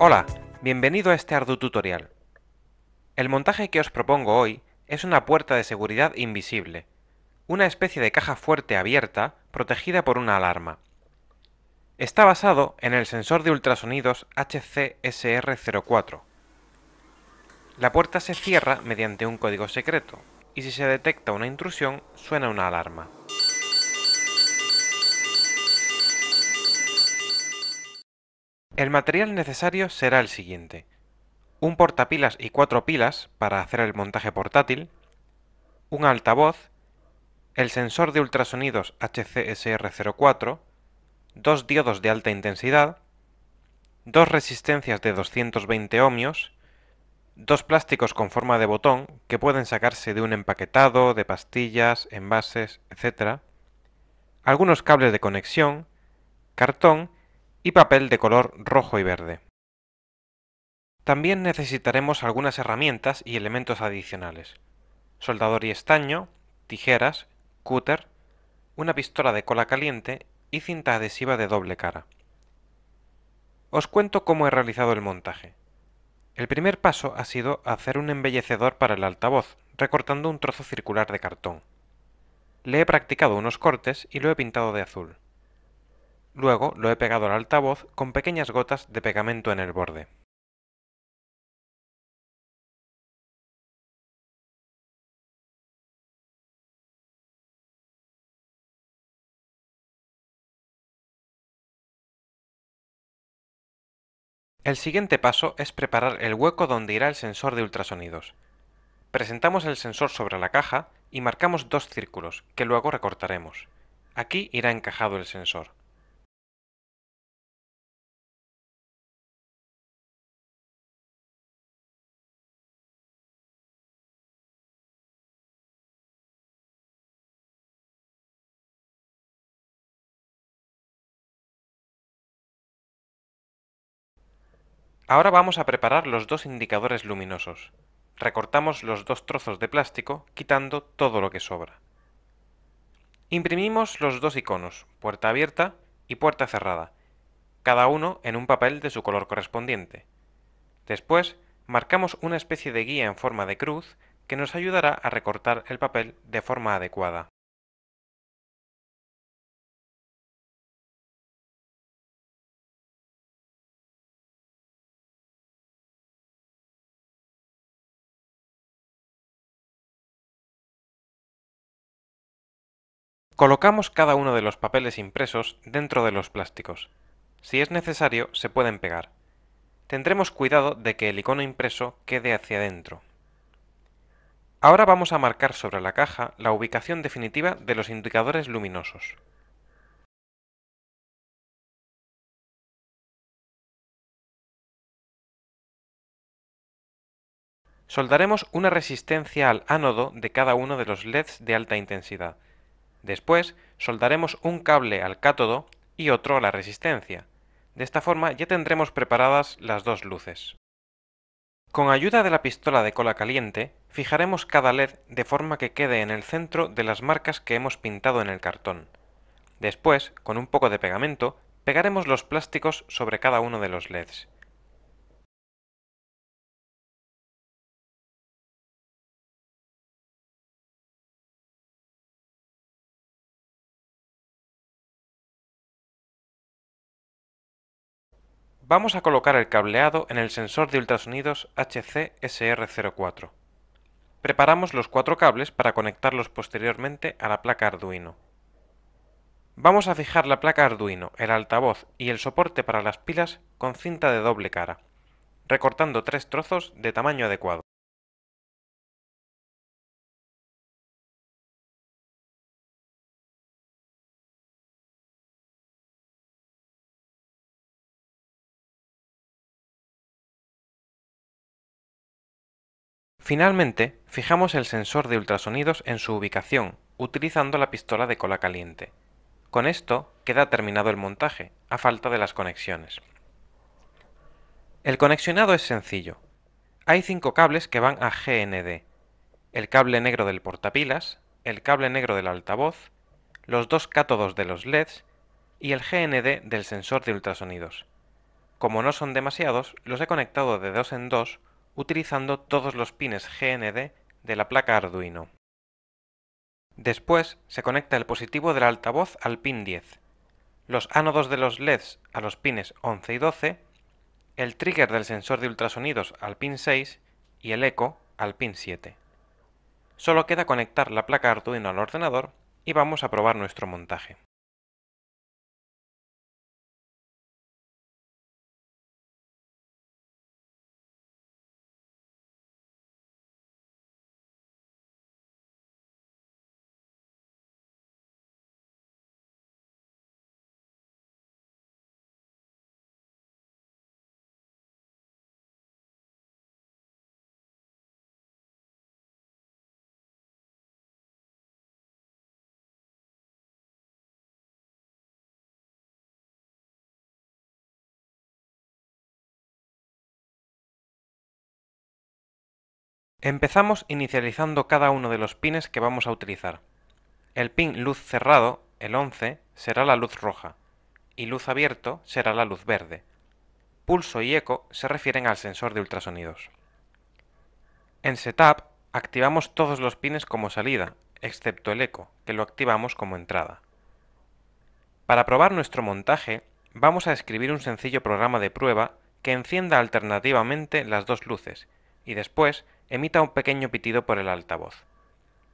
Hola, bienvenido a este arduo tutorial. El montaje que os propongo hoy es una puerta de seguridad invisible, una especie de caja fuerte abierta protegida por una alarma. Está basado en el sensor de ultrasonidos HCSR04. La puerta se cierra mediante un código secreto, y si se detecta una intrusión suena una alarma. El material necesario será el siguiente. Un portapilas y cuatro pilas para hacer el montaje portátil, un altavoz, el sensor de ultrasonidos HCSR04, dos diodos de alta intensidad, dos resistencias de 220 ohmios, dos plásticos con forma de botón que pueden sacarse de un empaquetado, de pastillas, envases, etc., algunos cables de conexión, cartón y papel de color rojo y verde. También necesitaremos algunas herramientas y elementos adicionales. Soldador y estaño, tijeras, cúter, una pistola de cola caliente y cinta adhesiva de doble cara. Os cuento cómo he realizado el montaje. El primer paso ha sido hacer un embellecedor para el altavoz, recortando un trozo circular de cartón. Le he practicado unos cortes y lo he pintado de azul. Luego lo he pegado al altavoz con pequeñas gotas de pegamento en el borde. El siguiente paso es preparar el hueco donde irá el sensor de ultrasonidos. Presentamos el sensor sobre la caja y marcamos dos círculos, que luego recortaremos. Aquí irá encajado el sensor. Ahora vamos a preparar los dos indicadores luminosos. Recortamos los dos trozos de plástico quitando todo lo que sobra. Imprimimos los dos iconos, puerta abierta y puerta cerrada, cada uno en un papel de su color correspondiente. Después, marcamos una especie de guía en forma de cruz que nos ayudará a recortar el papel de forma adecuada. Colocamos cada uno de los papeles impresos dentro de los plásticos. Si es necesario, se pueden pegar. Tendremos cuidado de que el icono impreso quede hacia adentro. Ahora vamos a marcar sobre la caja la ubicación definitiva de los indicadores luminosos. Soldaremos una resistencia al ánodo de cada uno de los LEDs de alta intensidad Después, soldaremos un cable al cátodo y otro a la resistencia. De esta forma ya tendremos preparadas las dos luces. Con ayuda de la pistola de cola caliente, fijaremos cada LED de forma que quede en el centro de las marcas que hemos pintado en el cartón. Después, con un poco de pegamento, pegaremos los plásticos sobre cada uno de los LEDs. Vamos a colocar el cableado en el sensor de ultrasonidos hc sr 04 Preparamos los cuatro cables para conectarlos posteriormente a la placa Arduino. Vamos a fijar la placa Arduino, el altavoz y el soporte para las pilas con cinta de doble cara, recortando tres trozos de tamaño adecuado. Finalmente, fijamos el sensor de ultrasonidos en su ubicación, utilizando la pistola de cola caliente. Con esto queda terminado el montaje, a falta de las conexiones. El conexionado es sencillo. Hay cinco cables que van a GND. El cable negro del portapilas, el cable negro del altavoz, los dos cátodos de los LEDs y el GND del sensor de ultrasonidos. Como no son demasiados, los he conectado de dos en dos utilizando todos los pines GND de la placa Arduino. Después se conecta el positivo del altavoz al pin 10, los ánodos de los LEDs a los pines 11 y 12, el trigger del sensor de ultrasonidos al pin 6 y el eco al pin 7. Solo queda conectar la placa Arduino al ordenador y vamos a probar nuestro montaje. Empezamos inicializando cada uno de los pines que vamos a utilizar. El pin luz cerrado, el 11, será la luz roja y luz abierto será la luz verde. Pulso y eco se refieren al sensor de ultrasonidos. En Setup activamos todos los pines como salida, excepto el eco, que lo activamos como entrada. Para probar nuestro montaje, vamos a escribir un sencillo programa de prueba que encienda alternativamente las dos luces y después emita un pequeño pitido por el altavoz.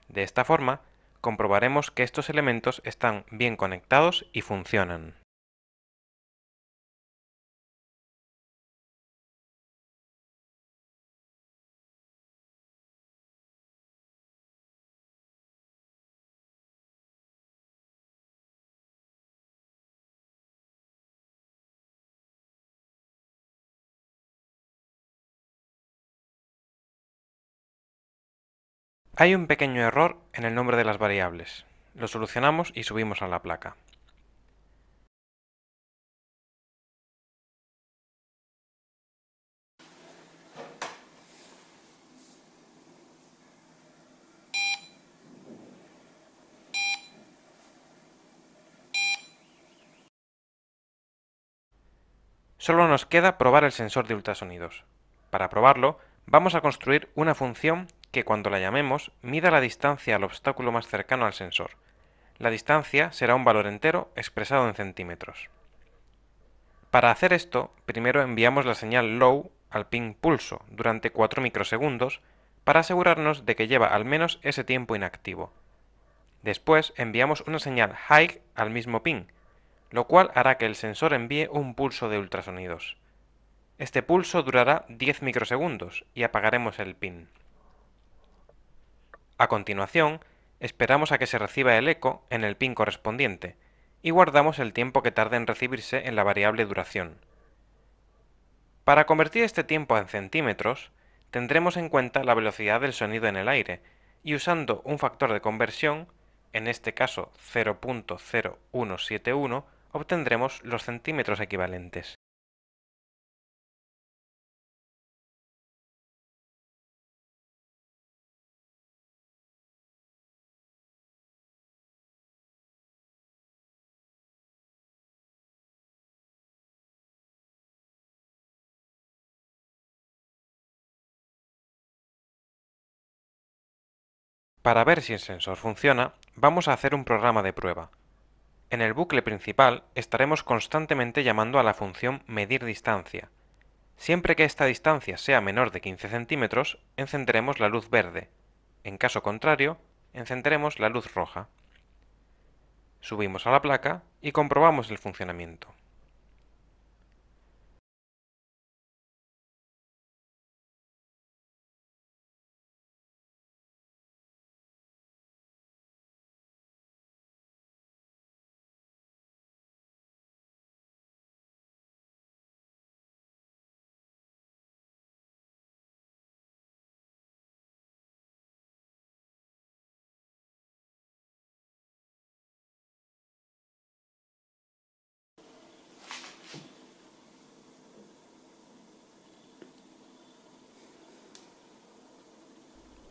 De esta forma, comprobaremos que estos elementos están bien conectados y funcionan. Hay un pequeño error en el nombre de las variables. Lo solucionamos y subimos a la placa. Solo nos queda probar el sensor de ultrasonidos. Para probarlo, vamos a construir una función que cuando la llamemos mida la distancia al obstáculo más cercano al sensor. La distancia será un valor entero expresado en centímetros. Para hacer esto, primero enviamos la señal low al pin pulso durante 4 microsegundos para asegurarnos de que lleva al menos ese tiempo inactivo. Después enviamos una señal high al mismo pin, lo cual hará que el sensor envíe un pulso de ultrasonidos. Este pulso durará 10 microsegundos y apagaremos el pin. A continuación, esperamos a que se reciba el eco en el pin correspondiente y guardamos el tiempo que tarde en recibirse en la variable duración. Para convertir este tiempo en centímetros, tendremos en cuenta la velocidad del sonido en el aire y usando un factor de conversión, en este caso 0.0171, obtendremos los centímetros equivalentes. Para ver si el sensor funciona, vamos a hacer un programa de prueba. En el bucle principal estaremos constantemente llamando a la función medir distancia. Siempre que esta distancia sea menor de 15 centímetros, encenderemos la luz verde. En caso contrario, encenderemos la luz roja. Subimos a la placa y comprobamos el funcionamiento.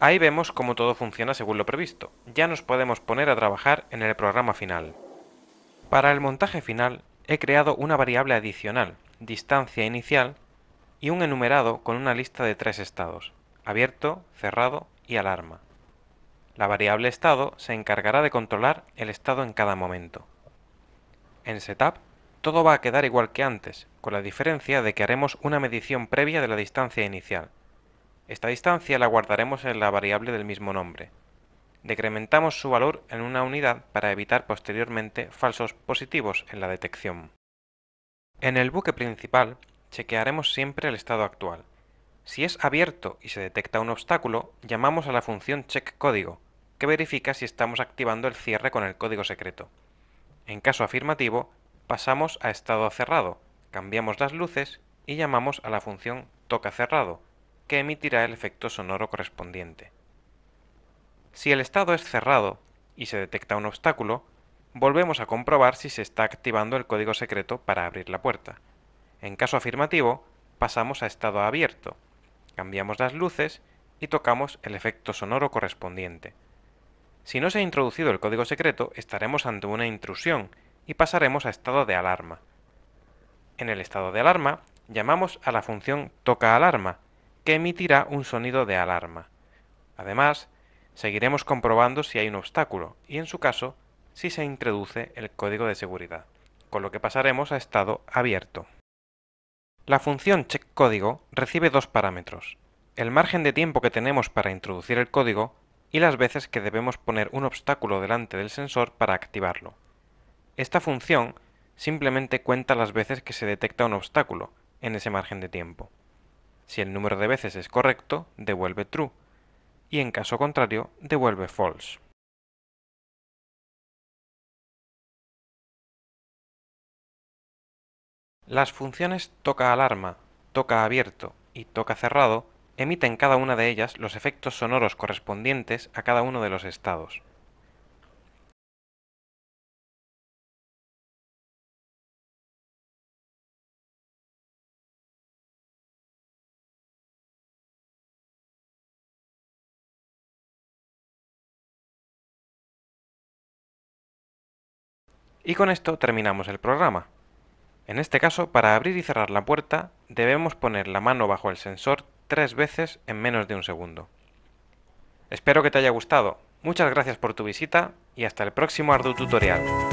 Ahí vemos cómo todo funciona según lo previsto. Ya nos podemos poner a trabajar en el programa final. Para el montaje final he creado una variable adicional, distancia inicial, y un enumerado con una lista de tres estados, abierto, cerrado y alarma. La variable estado se encargará de controlar el estado en cada momento. En setup, todo va a quedar igual que antes, con la diferencia de que haremos una medición previa de la distancia inicial, esta distancia la guardaremos en la variable del mismo nombre. Decrementamos su valor en una unidad para evitar posteriormente falsos positivos en la detección. En el buque principal, chequearemos siempre el estado actual. Si es abierto y se detecta un obstáculo, llamamos a la función check código, que verifica si estamos activando el cierre con el código secreto. En caso afirmativo, pasamos a estado cerrado, cambiamos las luces y llamamos a la función toca cerrado, que emitirá el efecto sonoro correspondiente. Si el estado es cerrado y se detecta un obstáculo, volvemos a comprobar si se está activando el código secreto para abrir la puerta. En caso afirmativo, pasamos a estado abierto, cambiamos las luces y tocamos el efecto sonoro correspondiente. Si no se ha introducido el código secreto, estaremos ante una intrusión y pasaremos a estado de alarma. En el estado de alarma, llamamos a la función toca alarma, que emitirá un sonido de alarma. Además, seguiremos comprobando si hay un obstáculo y, en su caso, si se introduce el código de seguridad, con lo que pasaremos a estado abierto. La función checkCódigo recibe dos parámetros, el margen de tiempo que tenemos para introducir el código y las veces que debemos poner un obstáculo delante del sensor para activarlo. Esta función simplemente cuenta las veces que se detecta un obstáculo en ese margen de tiempo. Si el número de veces es correcto, devuelve true, y en caso contrario, devuelve false. Las funciones toca alarma, toca abierto y toca cerrado emiten cada una de ellas los efectos sonoros correspondientes a cada uno de los estados. Y con esto terminamos el programa. En este caso, para abrir y cerrar la puerta, debemos poner la mano bajo el sensor tres veces en menos de un segundo. Espero que te haya gustado. Muchas gracias por tu visita y hasta el próximo Arduino Tutorial.